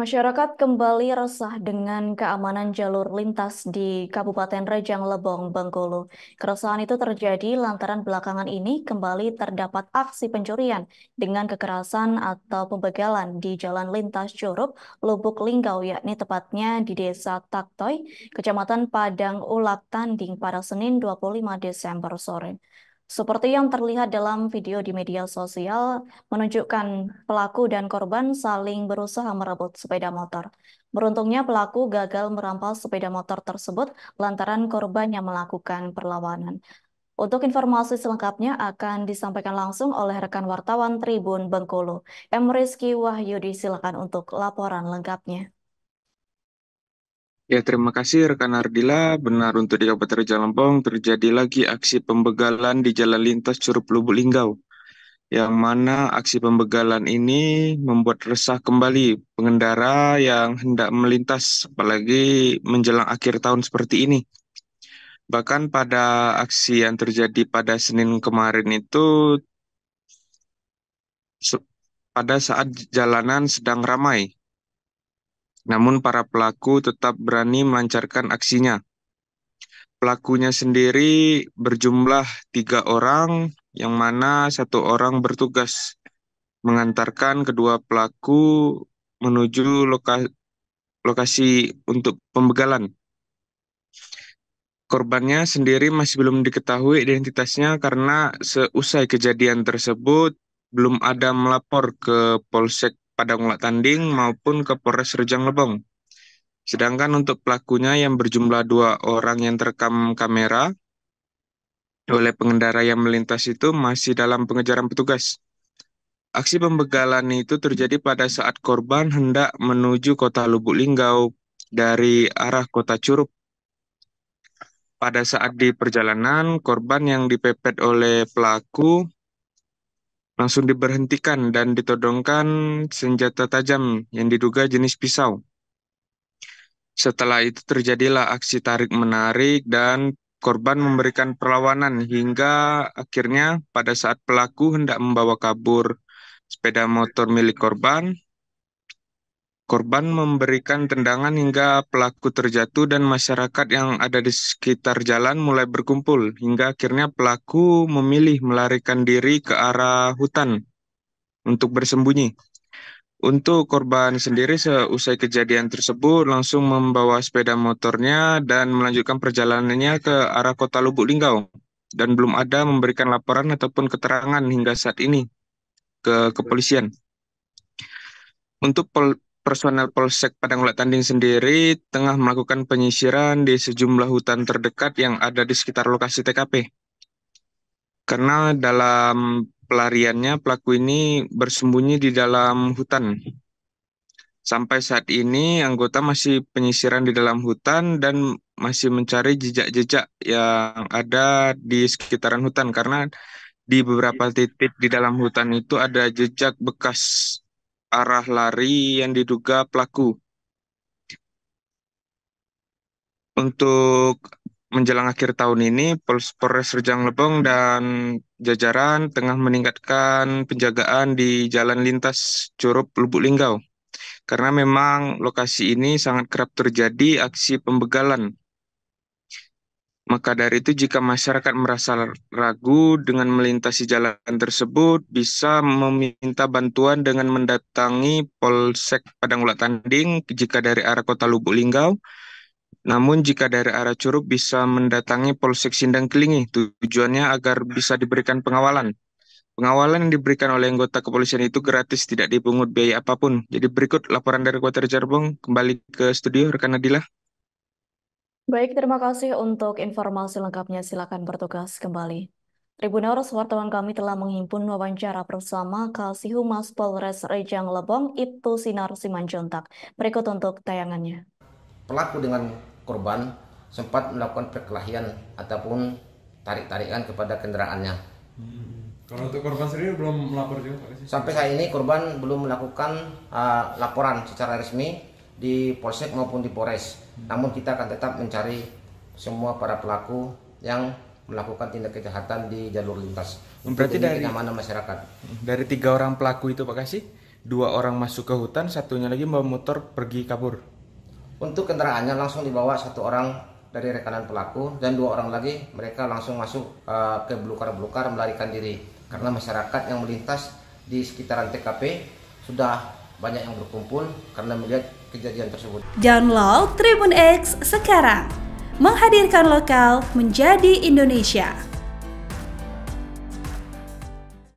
Masyarakat kembali resah dengan keamanan jalur lintas di Kabupaten Rejang Lebong, Bengkulu. Keresahan itu terjadi lantaran belakangan ini kembali terdapat aksi pencurian dengan kekerasan atau pembegalan di jalan lintas Curup, Lubuk Linggau, yakni tepatnya di Desa Taktoy, Kecamatan Padang Ulak Tanding pada Senin 25 Desember sore. Seperti yang terlihat dalam video di media sosial, menunjukkan pelaku dan korban saling berusaha merebut sepeda motor. Beruntungnya pelaku gagal merampas sepeda motor tersebut lantaran korban yang melakukan perlawanan. Untuk informasi selengkapnya akan disampaikan langsung oleh rekan wartawan Tribun Bengkulu. M. Rizky Wahyudi silakan untuk laporan lengkapnya. Ya, terima kasih rekan Ardila. Benar untuk di Kabupaten Lampung terjadi lagi aksi pembegalan di jalan lintas Curup Lubuk Linggau. Yang mana aksi pembegalan ini membuat resah kembali pengendara yang hendak melintas apalagi menjelang akhir tahun seperti ini. Bahkan pada aksi yang terjadi pada Senin kemarin itu pada saat jalanan sedang ramai namun para pelaku tetap berani melancarkan aksinya. Pelakunya sendiri berjumlah tiga orang, yang mana satu orang bertugas mengantarkan kedua pelaku menuju loka lokasi untuk pembegalan. Korbannya sendiri masih belum diketahui identitasnya karena seusai kejadian tersebut belum ada melapor ke Polsek Padang Tanding maupun ke Polres Rejang Lebong. Sedangkan untuk pelakunya yang berjumlah dua orang yang terekam kamera oleh pengendara yang melintas itu masih dalam pengejaran petugas. Aksi pembegalan itu terjadi pada saat korban hendak menuju kota Lubuk Linggau dari arah kota Curup. Pada saat di perjalanan, korban yang dipepet oleh pelaku langsung diberhentikan dan ditodongkan senjata tajam yang diduga jenis pisau. Setelah itu terjadilah aksi tarik-menarik dan korban memberikan perlawanan hingga akhirnya pada saat pelaku hendak membawa kabur sepeda motor milik korban, Korban memberikan tendangan hingga pelaku terjatuh dan masyarakat yang ada di sekitar jalan mulai berkumpul hingga akhirnya pelaku memilih melarikan diri ke arah hutan untuk bersembunyi. Untuk korban sendiri seusai kejadian tersebut langsung membawa sepeda motornya dan melanjutkan perjalanannya ke arah kota Lubuk Linggau dan belum ada memberikan laporan ataupun keterangan hingga saat ini ke kepolisian. Untuk personel Polsek Padang Ulat Tanding sendiri tengah melakukan penyisiran di sejumlah hutan terdekat yang ada di sekitar lokasi TKP. Karena dalam pelariannya pelaku ini bersembunyi di dalam hutan. Sampai saat ini anggota masih penyisiran di dalam hutan dan masih mencari jejak-jejak yang ada di sekitaran hutan karena di beberapa titik di dalam hutan itu ada jejak bekas arah lari yang diduga pelaku. Untuk menjelang akhir tahun ini, Polres Rejang Lebong dan jajaran tengah meningkatkan penjagaan di jalan lintas Curup Lubuk Linggau. Karena memang lokasi ini sangat kerap terjadi aksi pembegalan maka dari itu, jika masyarakat merasa ragu dengan melintasi jalan tersebut, bisa meminta bantuan dengan mendatangi Polsek Padang Ulat Tanding jika dari arah kota Lubuk Linggau. Namun jika dari arah Curug bisa mendatangi Polsek Sindang Kelingi, tujuannya agar bisa diberikan pengawalan. Pengawalan yang diberikan oleh anggota kepolisian itu gratis, tidak dipungut biaya apapun. Jadi berikut laporan dari Kota Cirebon, kembali ke studio rekan Nadila. Baik, terima kasih untuk informasi lengkapnya. Silakan bertugas kembali. Tribuners, wartawan kami telah menghimpun wawancara bersama Kasih Humas Polres Rejang Lebong, Ibtu Sinar Simanjuntak. Berikut untuk tayangannya. Pelaku dengan korban sempat melakukan perkelahian ataupun tarik-tarikan kepada kendaraannya. Hmm. Kalau untuk korban sendiri belum melapor juga? Sampai saat ini korban belum melakukan uh, laporan secara resmi di polsek maupun di Polres. Namun kita akan tetap mencari semua para pelaku yang melakukan tindak kejahatan di jalur lintas. Berarti dari mana masyarakat. Dari tiga orang pelaku itu Pak Kasih, dua orang masuk ke hutan, satunya lagi bawa motor pergi kabur. Untuk kendaraannya langsung dibawa satu orang dari rekanan pelaku dan dua orang lagi mereka langsung masuk uh, ke belukar-belukar melarikan diri karena masyarakat yang melintas di sekitaran TKP sudah banyak yang berkumpul karena melihat kejadian tersebut. Download Tribun X sekarang, menghadirkan lokal menjadi Indonesia.